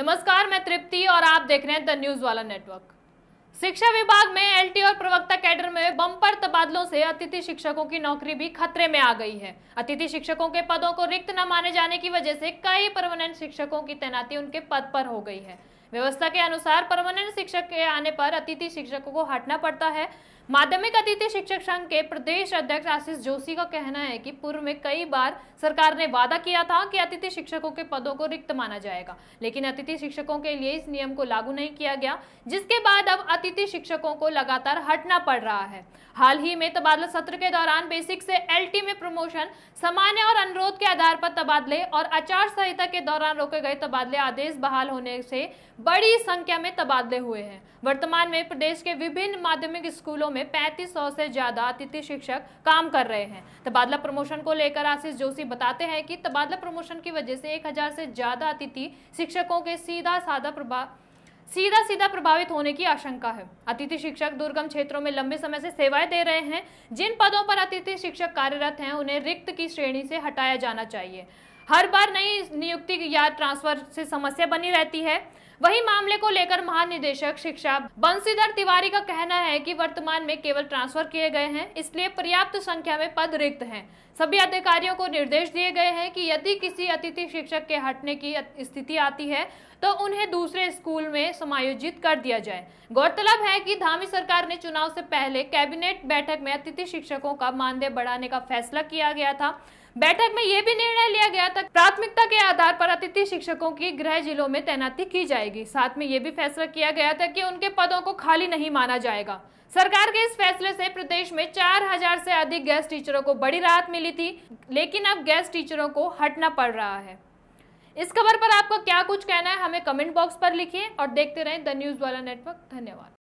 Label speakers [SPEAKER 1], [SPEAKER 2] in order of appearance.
[SPEAKER 1] नमस्कार मैं तृप्ति और आप देख रहे हैं द न्यूज वाला नेटवर्क शिक्षा विभाग में एलटी और प्रवक्ता कैडर में बम्पर तबादलों से अतिथि शिक्षकों की नौकरी भी खतरे में आ गई है अतिथि शिक्षकों के पदों को रिक्त न माने जाने की वजह से कई परमानेंट शिक्षकों की तैनाती उनके पद पर हो गई है व्यवस्था के अनुसार परमानेंट शिक्षक के आने पर अतिथि शिक्षकों को हटना पड़ता है माध्यमिक अतिथि शिक्षक संघ के प्रदेश अध्यक्ष आशीष जोशी का कहना है कि पूर्व में कई बार सरकार ने वादा किया था कि अतिथि शिक्षकों के पदों को रिक्त माना जाएगा लेकिन अतिथि शिक्षकों के लिए इस नियम को लागू नहीं किया गया जिसके बाद अब अतिथि शिक्षकों को लगातार हटना पड़ रहा है हाल ही में तबादला सत्र के दौरान बेसिक से एल में प्रमोशन सामान्य और अनुरोध के आधार पर तबादले और आचार संहिता के दौरान रोके गए तबादले आदेश बहाल होने से बड़ी संख्या में तबादले हुए हैं वर्तमान में प्रदेश के विभिन्न माध्यमिक स्कूलों में 3500 से ज्यादा अतिथि शिक्षक काम कर रहे हैं तबादला प्रमोशन को लेकर आशीष जोशी बताते हैं कि तबादला प्रमोशन की वजह से 1000 से ज्यादा अतिथि शिक्षकों के सीधा साधा प्रभाव सीधा सीधा प्रभावित होने की आशंका है अतिथि शिक्षक दुर्गम क्षेत्रों में लंबे समय से सेवाएं दे रहे हैं जिन पदों पर अतिथि शिक्षक कार्यरत हैं उन्हें रिक्त की श्रेणी से हटाया जाना चाहिए हर बार नई नियुक्ति या ट्रांसफर से समस्या बनी रहती है वही मामले को लेकर महानिदेशक शिक्षा बंसीधर तिवारी का कहना है कि वर्तमान में केवल ट्रांसफर किए गए हैं इसलिए पर्याप्त संख्या में पद रिक्त हैं सभी अधिकारियों को निर्देश दिए गए हैं कि यदि किसी अतिथि शिक्षक के हटने की स्थिति आती है तो उन्हें दूसरे स्कूल में समायोजित कर दिया जाए गौरतलब है कि धामी सरकार ने चुनाव से पहले कैबिनेट बैठक में अतिथि शिक्षकों का मानदेय बढ़ाने का फैसला किया गया था बैठक में यह भी निर्णय लिया गया था प्राथमिकता के आधार पर अतिथि शिक्षकों की गृह जिलों में तैनाती की जाएगी साथ में यह भी फैसला किया गया था कि उनके पदों को खाली नहीं माना जाएगा सरकार के इस फैसले से प्रदेश में 4000 से अधिक गैस टीचरों को बड़ी राहत मिली थी लेकिन अब गैस टीचरों को हटना पड़ रहा है इस खबर पर आपका क्या कुछ कहना है हमें कमेंट बॉक्स पर लिखिए और देखते रहें द न्यूज़ वाला नेटवर्क धन्यवाद